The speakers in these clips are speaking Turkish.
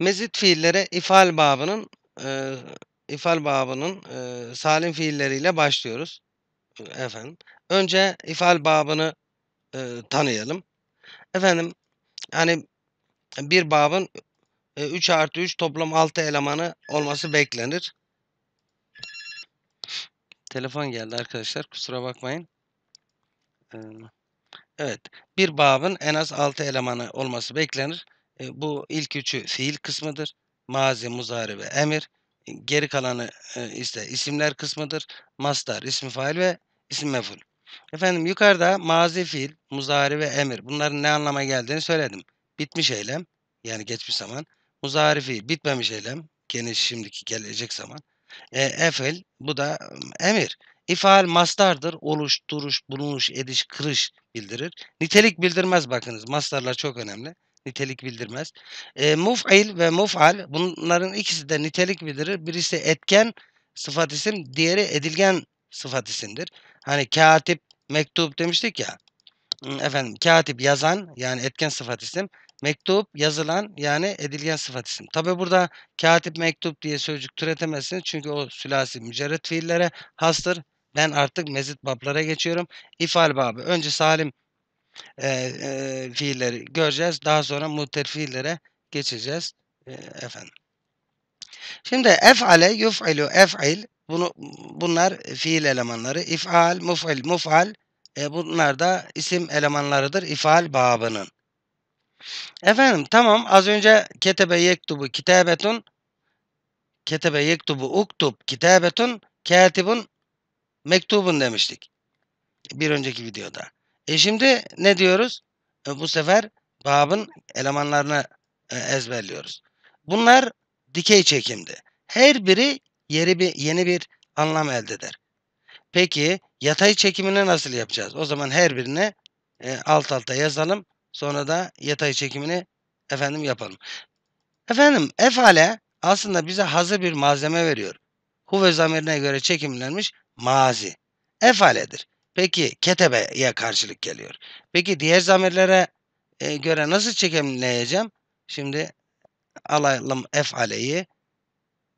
Mezit fiillere ifal babının e, ifal babının e, salim fiilleriyle başlıyoruz. Efendim. Önce ifal babını e, tanıyalım. Efendim hani bir babın e, 3 artı 3 toplam 6 elemanı olması beklenir. Telefon geldi arkadaşlar kusura bakmayın. E, evet bir babın en az 6 elemanı olması beklenir. E, bu ilk üçü fiil kısmıdır. Mazi, muzari ve emir. E, geri kalanı ise isimler kısmıdır. Mastar, ismi fail ve isim meful. Efendim yukarıda mazi fiil, muzari ve emir. Bunların ne anlama geldiğini söyledim. Bitmiş eylem yani geçmiş zaman. Muzari fiil bitmemiş eylem. Gene şimdiki gelecek zaman. E, efel bu da e, emir. İfal mastardır. Oluş, duruş, bulunuş, ediş, kırış bildirir. Nitelik bildirmez bakınız. Mastarlar çok önemli nitelik bildirmez. E, muf'il ve muf'al bunların ikisi de nitelik bildirir. Birisi etken sıfat isim, diğeri edilgen sıfat isimdir. Hani katip, mektup demiştik ya. Efendim katip yazan yani etken sıfat isim. Mektup yazılan yani edilgen sıfat isim. Tabi burada katip mektup diye sözcük türetemezsiniz. Çünkü o sülasi mücerret fiillere hastır. Ben artık mezit bablara geçiyorum. İfal babı. Önce salim e, e, fiilleri göreceğiz. Daha sonra muhter fiillere geçeceğiz. E, efendim. Şimdi ef'ale, yuf'ilu, ef'il bunu, bunlar fiil elemanları. İf'al, muf'il, muf'al e, bunlar da isim elemanlarıdır if'al babının. Efendim tamam az önce ketebe yektubu kitabetun ketebe yektubu uktub kitabetun katibun mektubun demiştik. Bir önceki videoda. E şimdi ne diyoruz? E bu sefer babın elemanlarını e, ezberliyoruz. Bunlar dikey çekimdi. Her biri yeri bir, yeni bir anlam elde eder. Peki yatay çekimini nasıl yapacağız? O zaman her birini e, alt alta yazalım. Sonra da yatay çekimini efendim yapalım. Efendim efale aslında bize hazır bir malzeme veriyor. Huve zamirine göre çekimlenmiş mazi. Efaledir. Peki ketebe'ye karşılık geliyor. Peki diğer zamirlere e, göre nasıl çekimleyeceğim? Şimdi alalım efaleyi.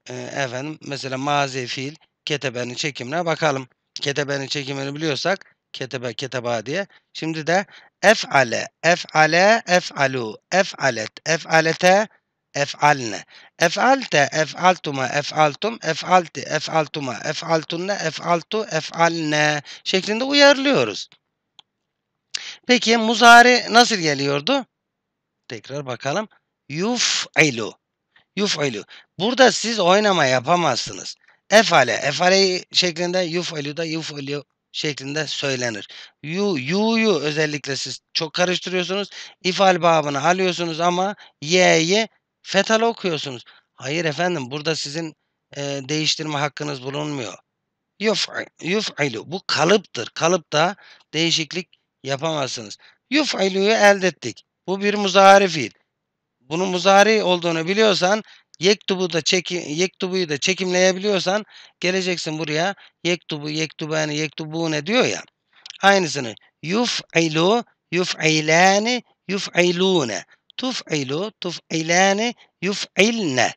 E, efendim mesela mazi fiil ketebenin çekimine bakalım. Ketebenin çekimini biliyorsak ketebe keteba diye. Şimdi de efale, efale, efalu, efalet, efalete, ef'alne. Ef'alte, ef'altuma, ef'altum, ef'alti, ef'altuma, ef'altunne, ef'altu, ef'alne şeklinde uyarlıyoruz. Peki muzari nasıl geliyordu? Tekrar bakalım. Yuf'ilu. Yuf'ilu. Burada siz oynama yapamazsınız. Efale, efale şeklinde yuf'ilu da yuf'ilu şeklinde söylenir. Yu, Yu, Yu özellikle siz çok karıştırıyorsunuz. İfal babını alıyorsunuz ama y'yi Fetal okuyorsunuz. Hayır efendim burada sizin e, değiştirme hakkınız bulunmuyor. Yuf'ilu bu kalıptır. Kalıpta değişiklik yapamazsınız. Yuf'ilu'yu elde ettik. Bu bir muzari fiil. Bunun muzari olduğunu biliyorsan yektubu da çeki, yektubuyu da çekimleyebiliyorsan geleceksin buraya yektubu yektubani yektubu ne diyor ya aynısını yuf'ilu yuf'ilani yuf'ilune Tuf'ilu, tuf'ilâne, yuf'ilne.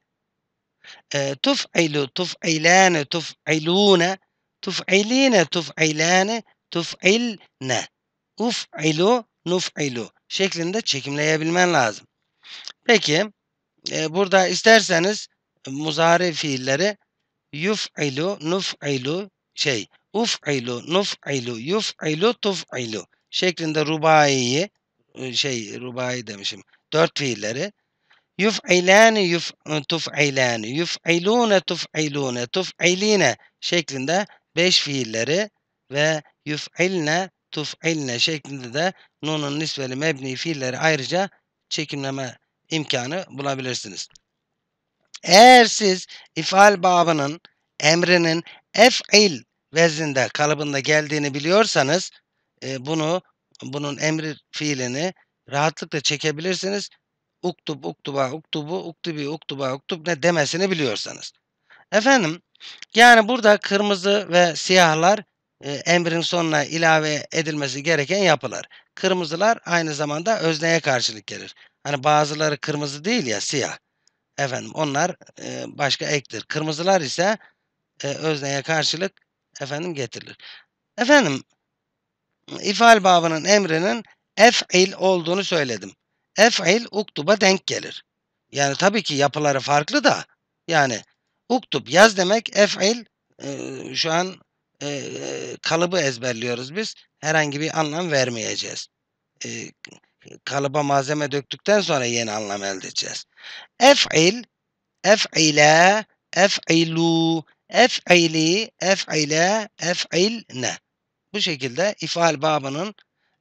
E, tuf'ilu, tuf'ilâne, tuf'ilûne. Tuf'iline, tuf'ilâne, tuf'ilne. Uf'ilu, nuf'ilu şeklinde çekimleyebilmen lazım. Peki e, burada isterseniz muzari fiilleri yuf'ilu, nuf'ilu şey uf'ilu, nuf'ilu, yuf'ilu, tuf'ilu şeklinde rubaiyi e, şey rubai demişim. Dört fiilleri. Yuf'ilâni yuf, tuf'ilâni, yuf'ilûne tuf'ilûne, tuf'ilîne şeklinde beş fiilleri ve yuf'ilne tuf'ilne şeklinde de nunun nisveli mebni fiilleri ayrıca çekimleme imkanı bulabilirsiniz. Eğer siz ifal babının emrinin ef'il vezinde kalıbında geldiğini biliyorsanız e, bunu bunun emir fiilini rahatlıkla çekebilirsiniz. Uktub, uktuba, uktubu, uktubi, uktuba, uktub ne demesini biliyorsanız. Efendim yani burada kırmızı ve siyahlar e, emrin sonuna ilave edilmesi gereken yapılar. Kırmızılar aynı zamanda özneye karşılık gelir. Hani bazıları kırmızı değil ya siyah. Efendim onlar e, başka ektir. Kırmızılar ise e, özneye karşılık efendim getirilir. Efendim ifal babının emrinin ef'il olduğunu söyledim. Ef'il uktuba denk gelir. Yani tabii ki yapıları farklı da yani uktub yaz demek ef'il e, şu an e, kalıbı ezberliyoruz biz. Herhangi bir anlam vermeyeceğiz. E, kalıba malzeme döktükten sonra yeni anlam elde edeceğiz. Ef'il, ef'ile, ef'ilu, ef'ili, ef'ile, ef'ilne. Bu şekilde ifal babının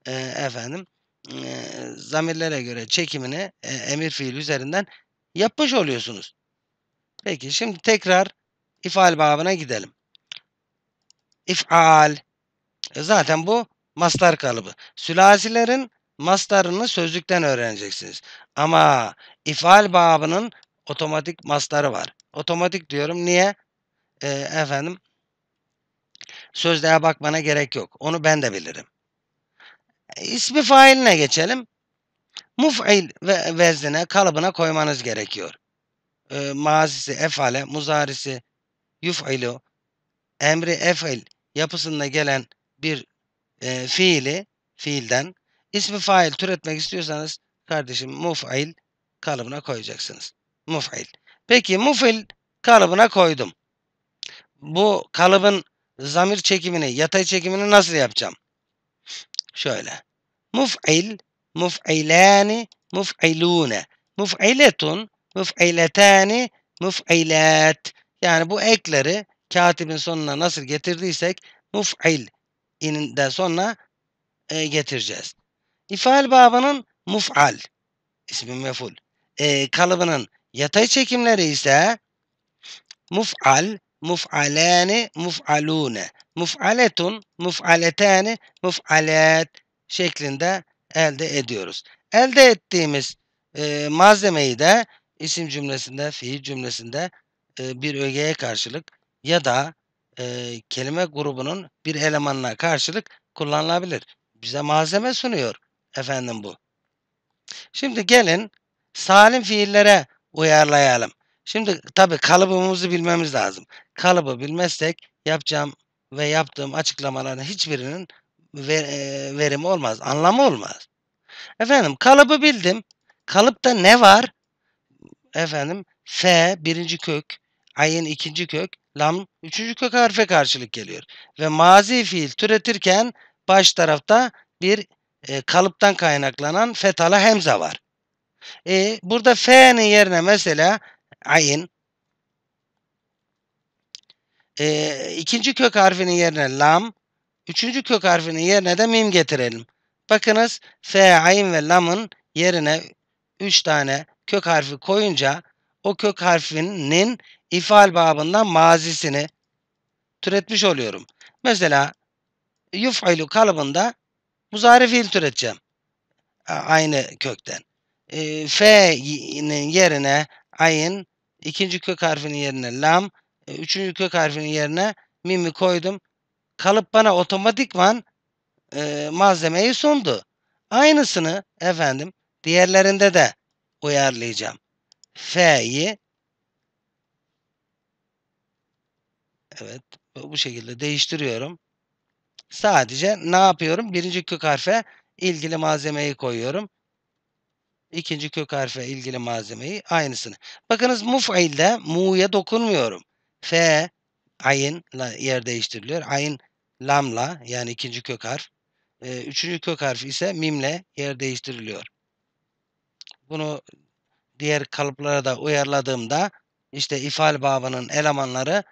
e, efendim e, zamirlere göre çekimini e, emir fiil üzerinden yapmış oluyorsunuz. Peki şimdi tekrar ifal babına gidelim. İfal. E zaten bu mastar kalıbı. Sülasilerin mastarını sözlükten öğreneceksiniz. Ama ifal babının otomatik mastarı var. Otomatik diyorum. Niye? E, efendim sözlüğe bakmana gerek yok. Onu ben de bilirim. İsmi failine geçelim. Muf'il ve veznine kalıbına koymanız gerekiyor. E, mazisi efale, muzarisi yuf'ilu, emri ef'il yapısında gelen bir e, fiili, fiilden ismi fail türetmek istiyorsanız kardeşim muf'il kalıbına koyacaksınız. Muf'il. Peki muf'il kalıbına koydum. Bu kalıbın zamir çekimini, yatay çekimini nasıl yapacağım? Şöyle. Muf'il, muf'ilani, muf'ilune. Muf'iletun, muf'iletani, muf'ilat. Yani bu ekleri katibin sonuna nasıl getirdiysek muf'il de sonuna e, getireceğiz. İfal babının muf'al ismi meful. E, kalıbının yatay çekimleri ise muf'al, muf'alani, muf'alune muf'aletun, muf'aletani, muf'alet şeklinde elde ediyoruz. Elde ettiğimiz e, malzemeyi de isim cümlesinde, fiil cümlesinde e, bir ögeye karşılık ya da e, kelime grubunun bir elemanına karşılık kullanılabilir. Bize malzeme sunuyor efendim bu. Şimdi gelin salim fiillere uyarlayalım. Şimdi tabi kalıbımızı bilmemiz lazım. Kalıbı bilmezsek yapacağım ve yaptığım açıklamaların hiçbirinin ver, e, verimi olmaz, anlamı olmaz. Efendim kalıbı bildim. Kalıpta ne var? Efendim F birinci kök, ayın ikinci kök, lam üçüncü kök harfe karşılık geliyor. Ve mazi fiil türetirken baş tarafta bir e, kalıptan kaynaklanan fetala hemza var. E, burada F'nin yerine mesela ayın e, ikinci kök harfinin yerine lam, üçüncü kök harfinin yerine de mim getirelim. Bakınız F, ayn ve lamın yerine üç tane kök harfi koyunca o kök harfinin ifal babından mazisini türetmiş oluyorum. Mesela yuf'ilu kalıbında muzari fiil türeteceğim. Aynı kökten. E, F'nin yerine ayn, ikinci kök harfinin yerine lam, e, üçüncü kök harfinin yerine mimi koydum. Kalıp bana otomatikman e, malzemeyi sundu. Aynısını efendim diğerlerinde de uyarlayacağım. F'yi Evet bu şekilde değiştiriyorum. Sadece ne yapıyorum? Birinci kök harfe ilgili malzemeyi koyuyorum. İkinci kök harfe ilgili malzemeyi aynısını. Bakınız muf'ilde mu'ya dokunmuyorum. F ayınla yer değiştiriliyor. Ayın lamla yani ikinci kök harf. E, üçüncü kök harf ise mimle yer değiştiriliyor. Bunu diğer kalıplara da uyarladığımda işte ifal babının elemanları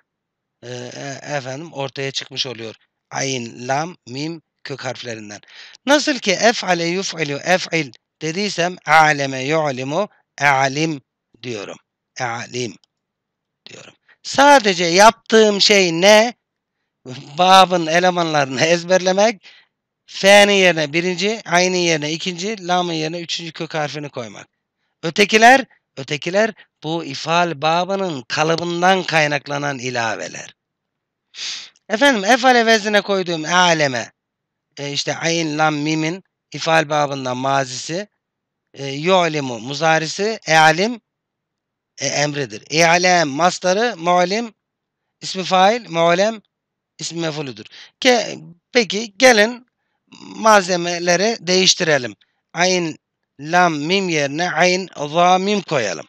e, e, efendim ortaya çıkmış oluyor. Ayn, lam, mim kök harflerinden. Nasıl ki ef'ale yuf'ilu ef'il dediysem aleme yu'limu e'alim diyorum. E'alim diyorum. Sadece yaptığım şey ne? Babın elemanlarını ezberlemek. F'nin yerine birinci, aynı yerine ikinci, lamın yerine üçüncü kök harfini koymak. Ötekiler, ötekiler bu ifal babının kalıbından kaynaklanan ilaveler. Efendim efale vezine koyduğum e aleme e, işte ayin lam mimin ifal babından mazisi e, yu'limu muzarisi ealim e, emridir. İ'lem mastarı muallim ismi fail muallem ismi mefulüdür. Ke, peki gelin malzemeleri değiştirelim. Ayn lam mim yerine ayn za mim koyalım.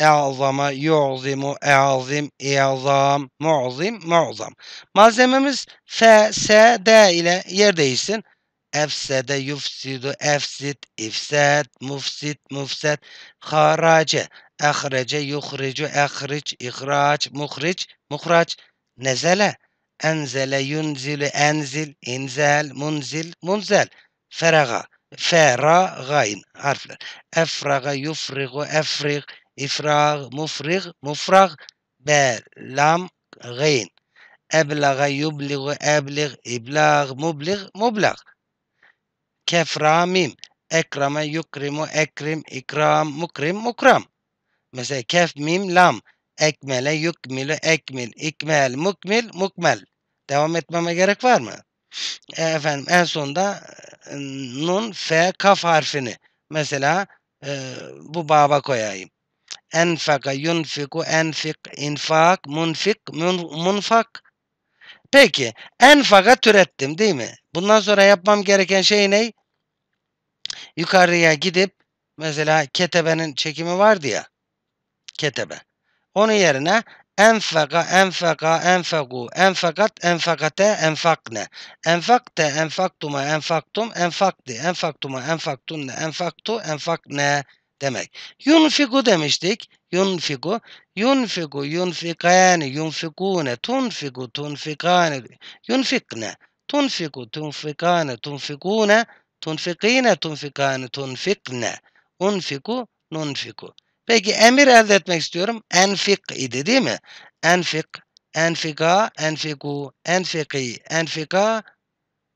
E'azama, yu'zimu, e'azim, eazam, mu'zim, mu'zam. Malzememiz F, S, D ile yer değişsin. Efsede, yufsidu, efsit, ifset, mufsit, mufset, harace. أخرج يخرج أخرج إخراج مخرج مخرج نزل أنزل ينزل أنزل إنزال منزل منزل فرغ فراغين عرفنا أفرغ يفرغ أفرغ إفراغ مفرغ مفرغ بلام غين أبلغ يبلغ أبلغ إبلاغ مبلغ مبلغ كفرا ميم أكرم يكرم أكرم إكرام مكرم مكرم Mesela kef, mim, lam. Ekmele, yukmilu, ekmil, ikmel, mukmil, mukmel. Devam etmeme gerek var mı? E, efendim en sonunda e, nun, fe, kaf harfini. Mesela e, bu baba koyayım. Enfaka, yunfiku, enfik, infak, munfik, mun, munfak. Peki enfaka türettim değil mi? Bundan sonra yapmam gereken şey ne? Yukarıya gidip mesela ketebenin çekimi vardı ya ketebe. Onun yerine enfeka, enfeka, enfeku, enfakat, enfekate, enfakne. Enfakte, enfaktuma, enfaktum, enfakti, enfaktuma, enfaktunne, enfaktu, enfakne demek. Yunfiku demiştik. Yunfiku, yunfiku, yunfikani, yunfikune, tunfiku, tunfikani, yunfikne, tunfiku, tunfikane, tunfikune, tunfikine, tunfikane, tunfikne, unfiku, nunfiku. Peki emir elde etmek istiyorum. Enfik idi değil mi? Enfik, enfika, enfiku, enfiki, enfika,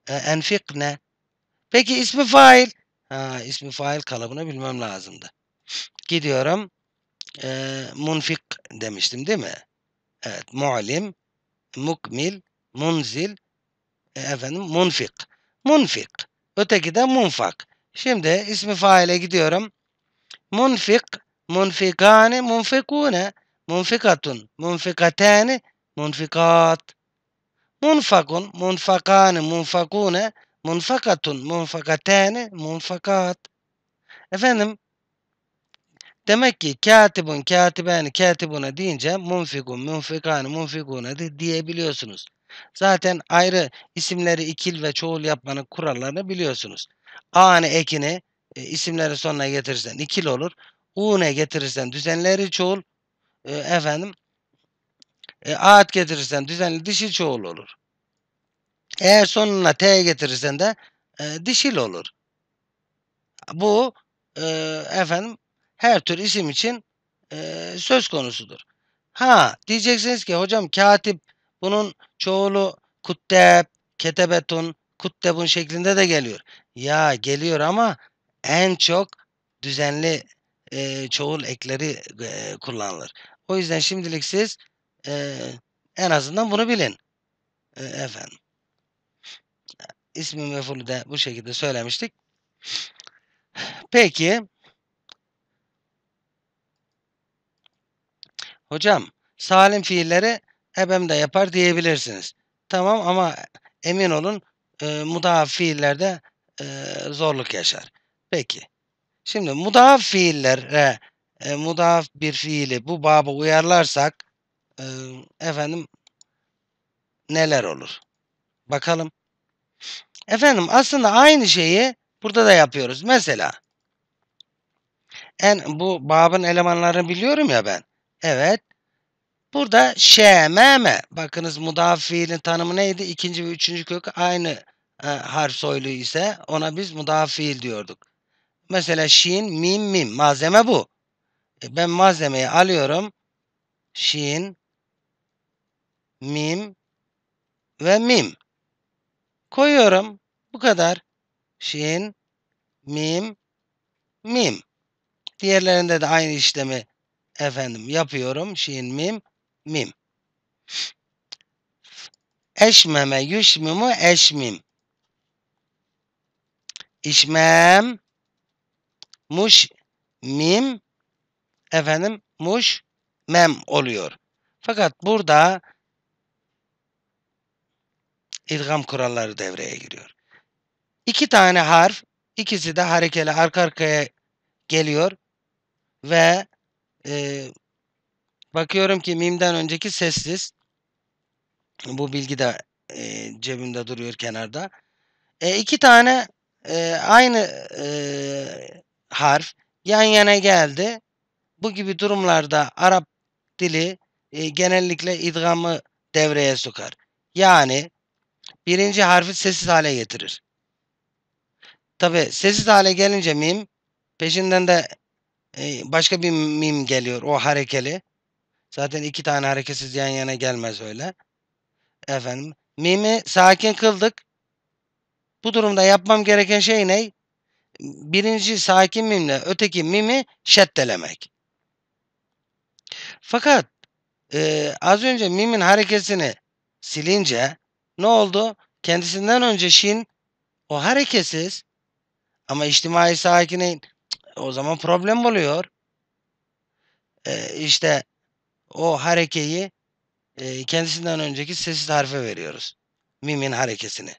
e, enfik ne? Peki ismi fail. Ha, ismi fail kalıbını bilmem lazımdı. Gidiyorum. E, munfik demiştim değil mi? Evet. Mualim, mukmil, munzil, e, efendim munfik. Munfik. Öteki de munfak. Şimdi ismi faile gidiyorum. Munfik Munfikane, munfikune, munfikatun, munfikatane, munfikat. Munfakun, munfakane, munfakune, munfakatun, munfakatane, munfakat. Efendim, demek ki katibun, katibani, katibuna deyince munfikun, munfikane, munfikune de diyebiliyorsunuz. Zaten ayrı isimleri ikil ve çoğul yapmanın kurallarını biliyorsunuz. Ani ekini e, isimlerin sonuna getirirsen ikil olur. U ne getirirsen düzenleri çoğul. E, efendim e, aat getirirsen düzenli dişi çoğul olur. Eğer sonuna T getirirsen de e, dişil olur. Bu e, efendim her tür isim için e, söz konusudur. Ha diyeceksiniz ki hocam katip bunun çoğulu kutteb, ketebetun, kuttebun şeklinde de geliyor. Ya geliyor ama en çok düzenli e, çoğul ekleri e, kullanılır. O yüzden şimdilik siz e, en azından bunu bilin. E, efendim. İsmi mefulü de bu şekilde söylemiştik. Peki. Hocam salim fiilleri ebem de yapar diyebilirsiniz. Tamam ama emin olun e, mudaaf fiillerde e, zorluk yaşar. Peki. Şimdi mudaf fiillere e, e mudaaf bir fiili bu baba uyarlarsak e, efendim neler olur? Bakalım. Efendim aslında aynı şeyi burada da yapıyoruz. Mesela en bu babın elemanlarını biliyorum ya ben. Evet. Burada şememe. Bakınız mudaf fiilin tanımı neydi? İkinci ve üçüncü kök aynı e, harf soylu ise ona biz mudaf fiil diyorduk. Mesela şin, mim, mim. Malzeme bu. E ben malzemeyi alıyorum. Şin, mim ve mim. Koyuyorum. Bu kadar. Şin, mim, mim. Diğerlerinde de aynı işlemi efendim yapıyorum. Şin, mim, mim. Eşmeme, yüşmümü, eşmim. İşmem, muş mim efendim muş mem oluyor. Fakat burada idgam kuralları devreye giriyor. İki tane harf, ikisi de harekeli arka arkaya geliyor ve e, bakıyorum ki mimden önceki sessiz. Bu bilgi de e, cebimde duruyor kenarda. E, iki tane e, aynı e, harf yan yana geldi. Bu gibi durumlarda Arap dili e, genellikle idgamı devreye sokar. Yani birinci harfi sessiz hale getirir. Tabi sessiz hale gelince mim peşinden de e, başka bir mim geliyor o harekeli. Zaten iki tane hareketsiz yan yana gelmez öyle. Efendim mimi sakin kıldık. Bu durumda yapmam gereken şey ne? birinci sakin mimle öteki mimi şeddelemek. Fakat e, az önce mimin harekesini silince ne oldu? Kendisinden önce şin o hareketsiz ama içtimai sakinin o zaman problem oluyor. E, işte o harekeyi e, kendisinden önceki sessiz harfe veriyoruz. Mimin harekesini.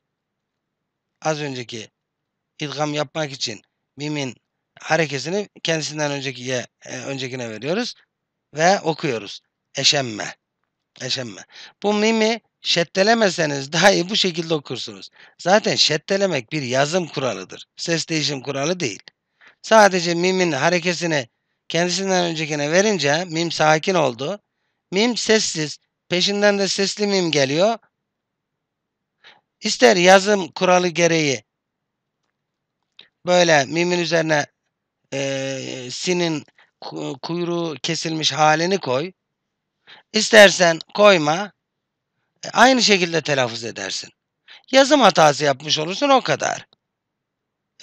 Az önceki idgam yapmak için mimin harekesini kendisinden öncekiye e, öncekine veriyoruz ve okuyoruz. Eşemme. Eşemme. Bu mimi şeddelemeseniz iyi bu şekilde okursunuz. Zaten şeddelemek bir yazım kuralıdır. Ses değişim kuralı değil. Sadece mimin harekesini kendisinden öncekine verince mim sakin oldu. Mim sessiz. Peşinden de sesli mim geliyor. İster yazım kuralı gereği böyle mimin üzerine e, sinin kuyruğu kesilmiş halini koy. İstersen koyma. E, aynı şekilde telaffuz edersin. Yazım hatası yapmış olursun o kadar.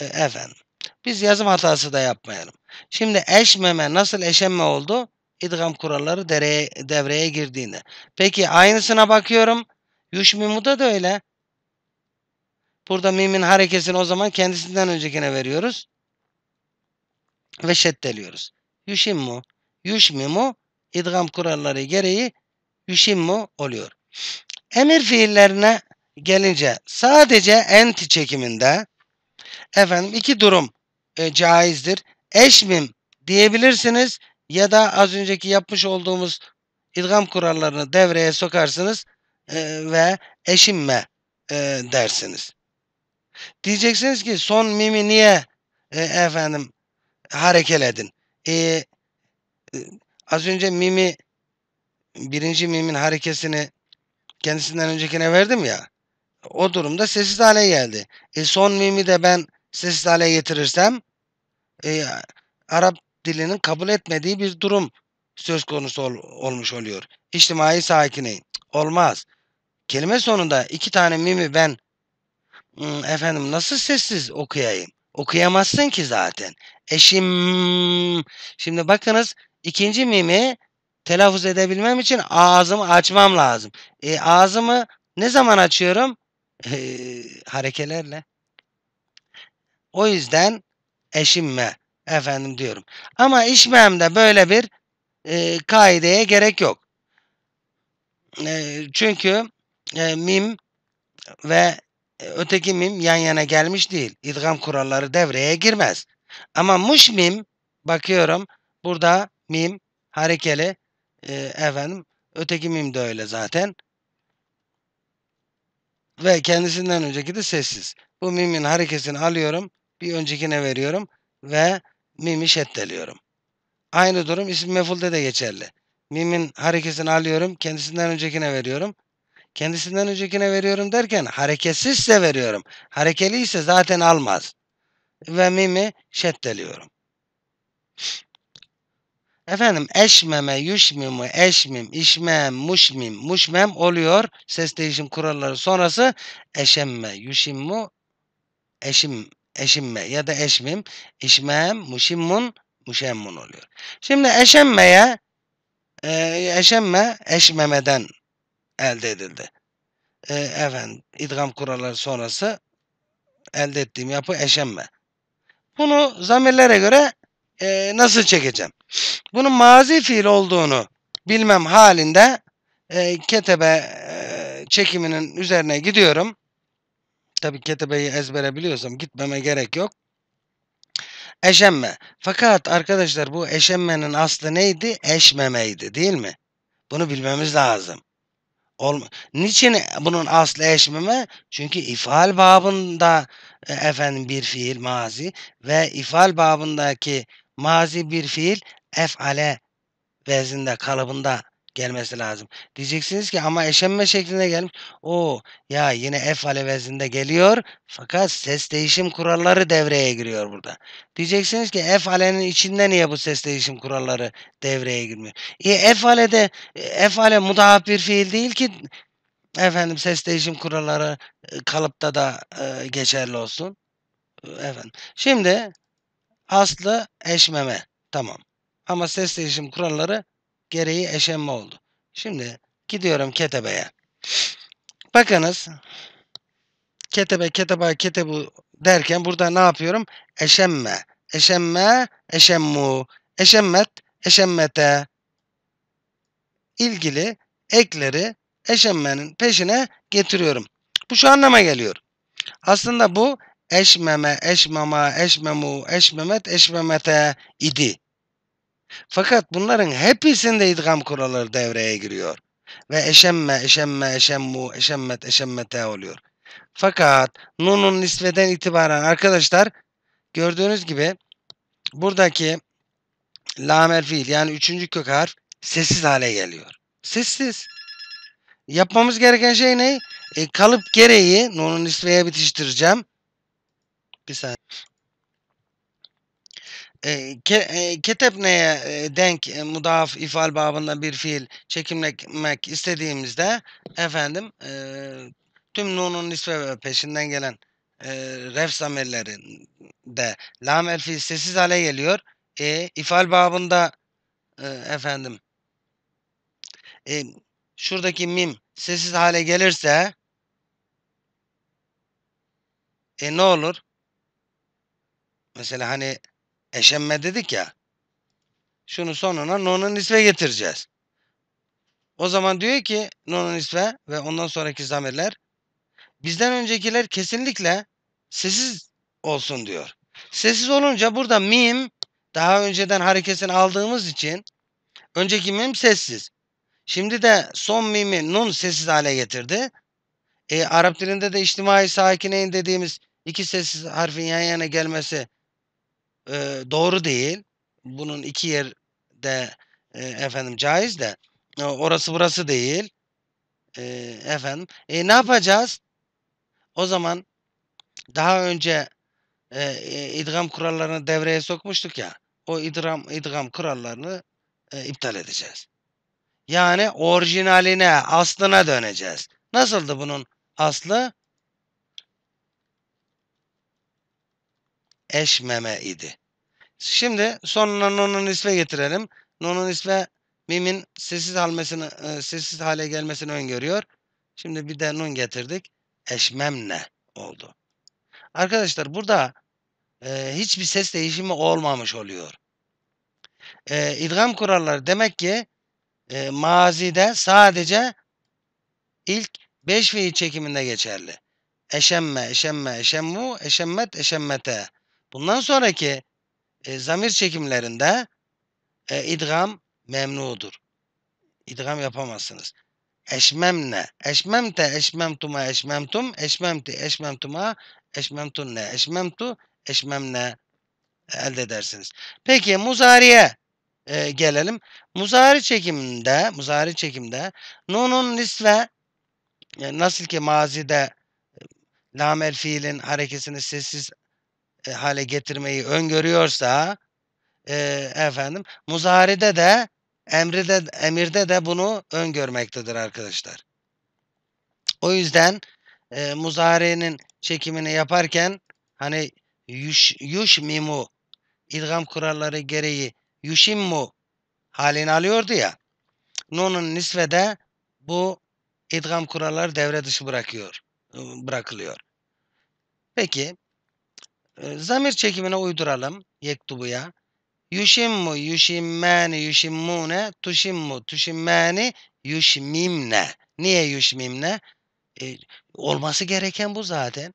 E, efendim. Biz yazım hatası da yapmayalım. Şimdi eşmeme nasıl eşemme oldu? İdgam kuralları dereye, devreye girdiğinde. Peki aynısına bakıyorum. Yuşmimu'da da öyle. Burada mimin harekesini o zaman kendisinden öncekine veriyoruz. Ve şeddeliyoruz. Yushimmu. Yushmimu İdgam kuralları gereği yuşim yushimmu oluyor. Emir fiillerine gelince sadece enti çekiminde efendim iki durum e, caizdir. Eşmim diyebilirsiniz ya da az önceki yapmış olduğumuz idgam kurallarını devreye sokarsınız e, ve eşimme e, dersiniz. Diyeceksiniz ki son mimi niye e, efendim harekeledin? E, e, az önce mimi birinci mimin harekesini kendisinden öncekine verdim ya. O durumda sessiz hale geldi. E, son mimi de ben sessiz hale getirirsem e, Arap dilinin kabul etmediği bir durum söz konusu ol, olmuş oluyor. İçtimai sakineyin. Olmaz. Kelime sonunda iki tane mimi ben Hmm, efendim nasıl sessiz okuyayım? Okuyamazsın ki zaten. Eşim. Şimdi bakınız ikinci mimi telaffuz edebilmem için ağzımı açmam lazım. E, ağzımı ne zaman açıyorum? E, harekelerle. O yüzden eşimme efendim diyorum. Ama işmemde böyle bir e, kaideye gerek yok. E, çünkü e, mim ve e, öteki mim yan yana gelmiş değil. İdgam kuralları devreye girmez. Ama muş mim bakıyorum burada mim harekeli e, efendim öteki mim de öyle zaten. Ve kendisinden önceki de sessiz. Bu mimin harekesini alıyorum. Bir öncekine veriyorum. Ve mimi şeddeliyorum. Aynı durum isim mefulde de geçerli. Mimin harekesini alıyorum. Kendisinden öncekine veriyorum. Kendisinden öncekine veriyorum derken hareketsizse veriyorum. Harekeliyse zaten almaz. Ve mimi şeddeliyorum. Efendim eşmeme, yüşmimu, eşmim, işmem, muşmim, muşmem oluyor. Ses değişim kuralları sonrası eşemme, yüşimmu, eşim, eşimme ya da eşmim, işmem, muşimmun, muşemmun oluyor. Şimdi eşemmeye, e, eşemme, eşmemeden elde edildi. E, efendim idgam kuralları sonrası elde ettiğim yapı eşenme. Bunu zamirlere göre e, nasıl çekeceğim? Bunun mazi fiil olduğunu bilmem halinde e, ketebe e, çekiminin üzerine gidiyorum. Tabi ketebeyi ezbere biliyorsam gitmeme gerek yok. Eşenme. Fakat arkadaşlar bu eşenmenin aslı neydi? Eşmemeydi değil mi? Bunu bilmemiz lazım. Olma. Niçin bunun aslı eşmeme? Çünkü ifal babında e, efendim bir fiil mazi ve ifal babındaki mazi bir fiil efale vezinde kalıbında gelmesi lazım. Diyeceksiniz ki ama eşenme şeklinde gelmiş. O ya yine F alevesinde geliyor fakat ses değişim kuralları devreye giriyor burada. Diyeceksiniz ki F alenin içinde niye bu ses değişim kuralları devreye girmiyor? E, F alede e, F ale mudahap bir fiil değil ki efendim ses değişim kuralları e, kalıpta da e, geçerli olsun. Efendim. Şimdi aslı eşmeme. Tamam. Ama ses değişim kuralları gereği eşenme oldu. Şimdi gidiyorum Ketebe'ye. Bakınız Ketebe, Ketebe, Ketebu derken burada ne yapıyorum? Eşemme, eşemme, eşemmu, eşemmet, eşemmete ilgili ekleri eşemmenin peşine getiriyorum. Bu şu anlama geliyor. Aslında bu eşmeme, eşmama, eşmemu, eşmemet, eşmemete idi. Fakat bunların hepsinde idgam kuralları devreye giriyor. Ve eşemme, eşemme, eşemmu, eşemmet, eşemmete oluyor. Fakat nunun nisveden itibaren arkadaşlar gördüğünüz gibi buradaki lamel fiil yani üçüncü kök harf sessiz hale geliyor. Sessiz. Yapmamız gereken şey ne? E, kalıp gereği nunun nisveye bitiştireceğim. Bir saniye ke eee, ketep neye, denk, eee, mudaaf if'al babında bir fiil çekimlemek istediğimizde efendim, eee, tüm nunun nisve ve peşinden gelen, eee, ref zamirlerinde lam elfi sessiz hale geliyor. e if'al babında, eee, efendim emm, şuradaki mim sessiz hale gelirse e, ne olur? Mesela hani eşemme dedik ya. Şunu sonuna nonun isve getireceğiz. O zaman diyor ki nonun isve ve ondan sonraki zamirler bizden öncekiler kesinlikle sessiz olsun diyor. Sessiz olunca burada mim daha önceden harekesini aldığımız için önceki mim sessiz. Şimdi de son mimi nun sessiz hale getirdi. E, Arap dilinde de içtimai sakineyn dediğimiz iki sessiz harfin yan yana gelmesi e, doğru değil. Bunun iki yerde e, efendim caiz de e, orası burası değil. E, efendim e, ne yapacağız? O zaman daha önce e, e idgam kurallarını devreye sokmuştuk ya. O idgam idgam kurallarını e, iptal edeceğiz. Yani orijinaline, aslına döneceğiz. Nasıldı bunun aslı? Eşmeme idi. Şimdi sonuna nonun isve getirelim. Nonun isve mimin sessiz halmesini, e, sessiz hale gelmesini öngörüyor. Şimdi bir de nun getirdik. Eşmem ne oldu. Arkadaşlar burada e, hiçbir ses değişimi olmamış oluyor. E, idgam kuralları demek ki e, mazide sadece ilk beş fiil çekiminde geçerli. Eşemme, eşemme, eşemmu, eşemmet, eşemmete. Bundan sonraki e, zamir çekimlerinde e, idgam memnudur. İdgam yapamazsınız. Eşmem eşmem eşmem ne? tuma, tum, Eşmemne, eşmemte, eşmemtuma, eşmemtum, eşmemti, eşmemtuma, eşmemtunne, eşmemtu, eşmemne elde edersiniz. Peki muzariye e, gelelim. Muzari çekiminde, muzari çekimde nunun nisve e, nasıl ki mazide lamel fiilin harekesini sessiz e, hale getirmeyi öngörüyorsa e, efendim muzaride de emride emirde de bunu öngörmektedir arkadaşlar. O yüzden e, muzarenin çekimini yaparken hani yuş, yuş mimu idgam kuralları gereği yuşimmu halini alıyordu ya. Nun'un nisvede bu idgam kuralları devre dışı bırakıyor, ıı, bırakılıyor. Peki ee, zamir çekimine uyduralım yektubuya. tuşim mu, tuşim tushimmu, tushimmani, ne? Niye yushmimne? E, ee, olması gereken bu zaten.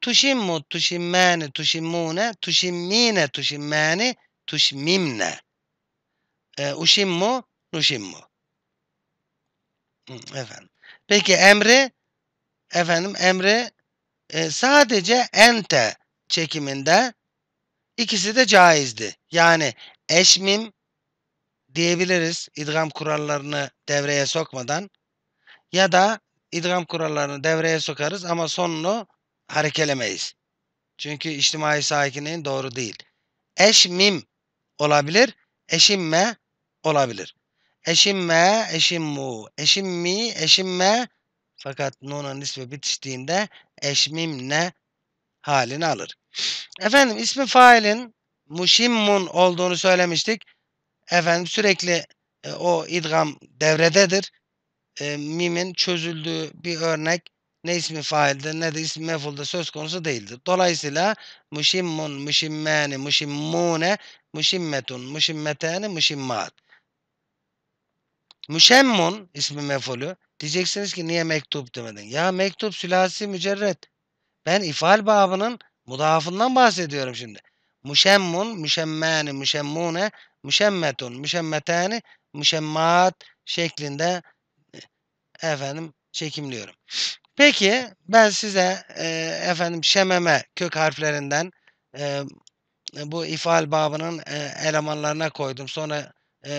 Tuşim tuşim tuşim mu, mu ne, Tushimmu, tushimmani, tushimmune, tushimmine, tushimmani, tushmimne. E, ee, uşimmu, nuşimmu. Efendim. Peki emri efendim emri e, sadece ente çekiminde ikisi de caizdi. Yani eşmim diyebiliriz idgam kurallarını devreye sokmadan ya da idgam kurallarını devreye sokarız ama sonunu harekelemeyiz. Çünkü içtimai sakinin doğru değil. Eşmim olabilir, eşimme olabilir. Eşimme, eşimmu, eşimmi, eşimme fakat nuna nisbe bitiştiğinde eşmimne halini alır. Efendim ismi failin muşimmun olduğunu söylemiştik. Efendim sürekli e, o idgam devrededir. E, mimin çözüldüğü bir örnek ne ismi failde ne de ismi mefulde söz konusu değildir. Dolayısıyla muşimmun, muşimmani, muşimmune, muşimmetun, muşimmetani, muşimmat. Müşemmun ismi mefulü. Diyeceksiniz ki niye mektup demedin? Ya mektup sülasi mücerret. Ben ifal babının mudafından bahsediyorum şimdi. Müşemmun, müşemmani, müşemmune, müşemmetun, müşemmetani, müşemmat şeklinde e, efendim çekimliyorum. Peki ben size e, efendim şememe kök harflerinden e, bu ifal babının e, elemanlarına koydum. Sonra e,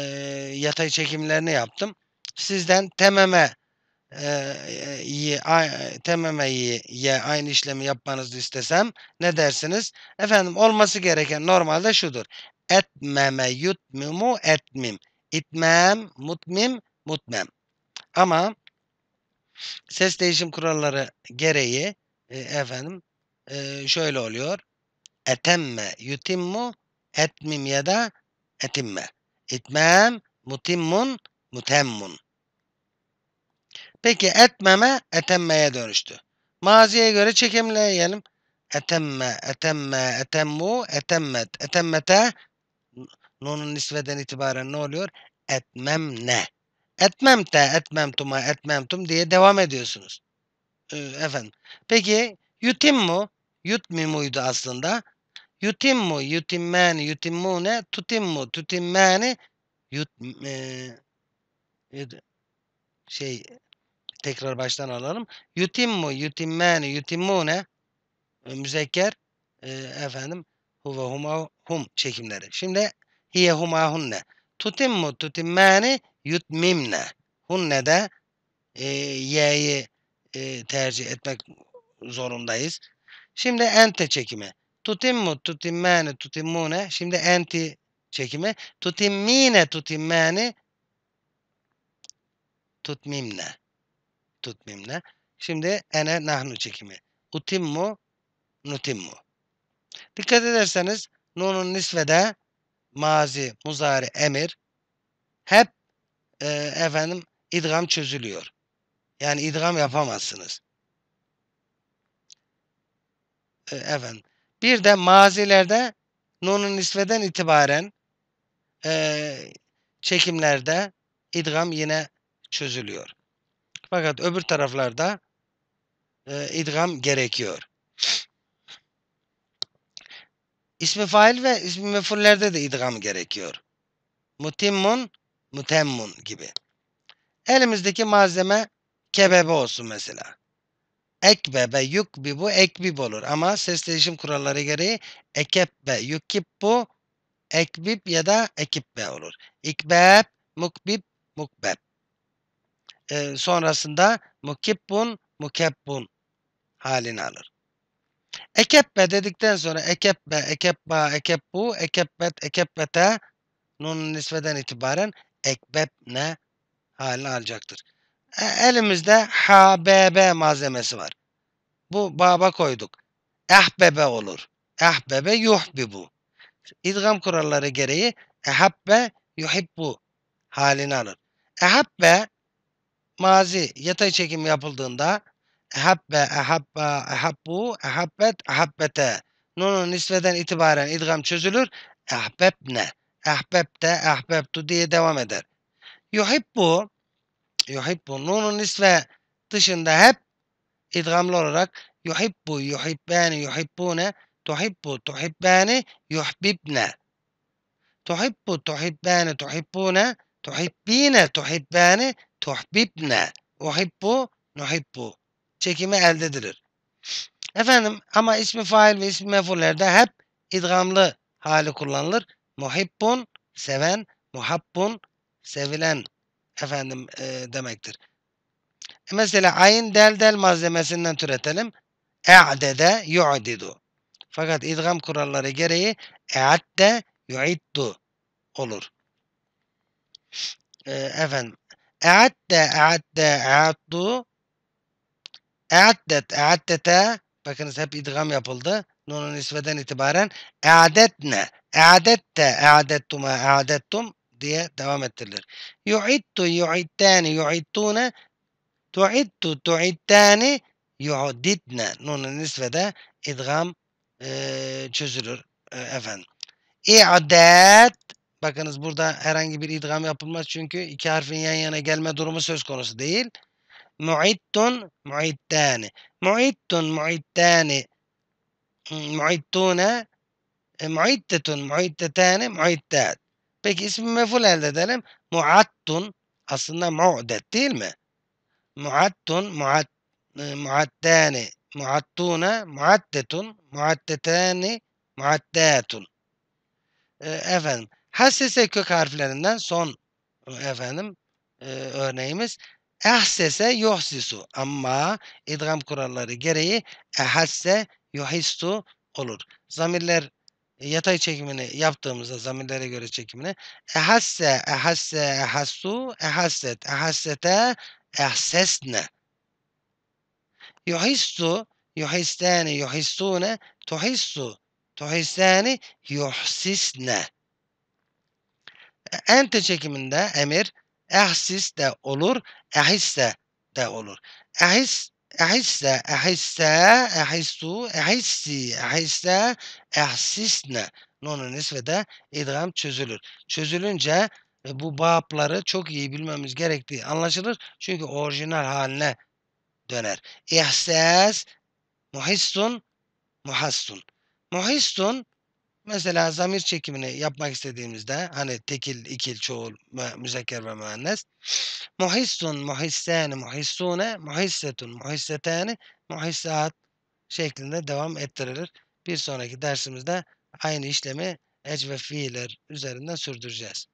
yatay çekimlerini yaptım. Sizden tememe e, tememeyi ye aynı işlemi yapmanızı istesem ne dersiniz? Efendim olması gereken normalde şudur. Etmeme yutmimu etmim. İtmem, mutmim, mutmem. Ama ses değişim kuralları gereği e, efendim e, şöyle oluyor. Etemme, yutimmu, etmim ya da etimme. İtmem, mutimmun, mutemmun. Peki etmeme etemmeye dönüştü. Maziye göre çekimleyelim. Etemme, etemme, etemmu, etemmet, etemmete. Nunun nisveden itibaren ne oluyor? Etmem ne? Etmem te, etmem tuma, etmem tum diye devam ediyorsunuz. Ee, efendim. Peki yutim yutimmu, yutmimuydu aslında. Yutim mu? Yutimmu, yutimmani, yutimmune, tutimmu, tutimmani, yut, e, yut şey Tekrar baştan alalım. Yutimmu, yutimmâni, yutimmûne e, müzekker e, efendim huve huma hum çekimleri. Şimdi hiye huma hunne. Tutimmu, tutimmâni, yutmimne. Hunne de e, ye'yi e, tercih etmek zorundayız. Şimdi ente çekimi. Tutimmu, tutimmâni, tutimmûne. Şimdi enti çekimi. Tutimmine, tutimmâni, tutmimne yaptık Şimdi ene nahnu çekimi. Utimmu nutimmu. Dikkat ederseniz nunun nisvede mazi, muzari, emir hep e, efendim idgam çözülüyor. Yani idgam yapamazsınız. E, efendim. Bir de mazilerde nunun nisveden itibaren e, çekimlerde idgam yine çözülüyor. Fakat öbür taraflarda e, idgam gerekiyor. İsmi fail ve ismi mefullerde de idgam gerekiyor. Mutimmun, mutemmun gibi. Elimizdeki malzeme kebebe olsun mesela. Ekbebe, yukbibu, ekbib olur. Ama ses değişim kuralları gereği ekebbe, yukibbu, ekbib ya da ekibbe olur. İkbeb, mukbib, mukbeb e, sonrasında mukibbun mukebbun halini alır. Ekebbe dedikten sonra ekebbe, ekebba, ekebbu, ekebbet, ekebbete nun nisveden itibaren ekbebne halini alacaktır. E, elimizde HBB malzemesi var. Bu baba koyduk. Ehbebe olur. Ehbebe yuhbibu. İdgam kuralları gereği ehabbe yuhibbu halini alır. Ehabbe mazi yatay çekim yapıldığında ehabbe, ehabba, ehabbu, ehabbet, ehabbete nunun nisveden itibaren idgam çözülür. Ehbebne, ehbebte, ehbebtu diye devam eder. Yuhibbu, yuhibbu nunun nisve dışında hep idgamlı olarak yuhibbu, yuhibbani, yuhibbune, tuhibbu, tuhibbani, yuhbibne. Tuhibbu, tuhibbani, tuhibbune, tuhibbine, tuhibbani, Tuhbibne. Uhibbu. Nuhibbu. Çekimi elde edilir. Efendim ama ismi fail ve ismi mefullerde hep idgamlı hali kullanılır. Muhibbun seven, muhabbun sevilen efendim e, demektir. E, mesela ayın del del malzemesinden türetelim. E'dede yu'didu. Fakat idgam kuralları gereği e'adde yu'iddu olur. E, efendim E'adde, e'adde, e'addu. E'addet, e'addete. Bakınız hep idgam yapıldı. Nunun isveden itibaren. E'adetne, e'adette, e'adettuma, e'adettum diye devam ettirilir. Yu'iddu, yu'iddani, yu'iddune. Tu'iddu, tu'iddani, yu'didne. Nunun isvede idgam e, çözülür e, efendim. İ'adet, Bakınız burada herhangi bir idgam yapılmaz çünkü iki harfin yan yana gelme durumu söz konusu değil. Mu'ittun, mu'ittani. Mu'ittun, mu'ittani. Hmm, mu'ittune, e, mu'ittetun, mu'ittetani, mu'ittat. Peki ismi meful elde edelim. Mu'attun, aslında mu'det değil mi? Mu'attun, mu'at, e, mu'attani, mu'attune, mu'attetun, mu'attetani, mu'attatun. E, efendim, Hassese kök harflerinden son e, efendim e, örneğimiz ehsese yuhsisu ama idgam kuralları gereği ehasse yuhistu olur. Zamirler e, yatay çekimini yaptığımızda zamirlere göre çekimini ehasse, e, ehasse, ehassu, ehasset, ehassete, ehsesne. Yuhissu, yuhistani, yuhissune, tuhissu, tuhissani, yuhsisne. Ente çekiminde emir ehsis de olur, ehisse de olur. Ehis ehisse, ehisse, ehissu, ehissi, ehisse, ehsisne. Nonu nisvede idgam çözülür. Çözülünce e, bu babları çok iyi bilmemiz gerektiği anlaşılır. Çünkü orijinal haline döner. İhsas, muhissun, muhassun. Muhissun Mesela zamir çekimini yapmak istediğimizde hani tekil, ikil, çoğul, müzekker ve müennes. Muhissun, muhissâni, muhissûne, muhissetun, muhissetâni, muhissât şeklinde devam ettirilir. Bir sonraki dersimizde aynı işlemi ec ve fiiller üzerinden sürdüreceğiz.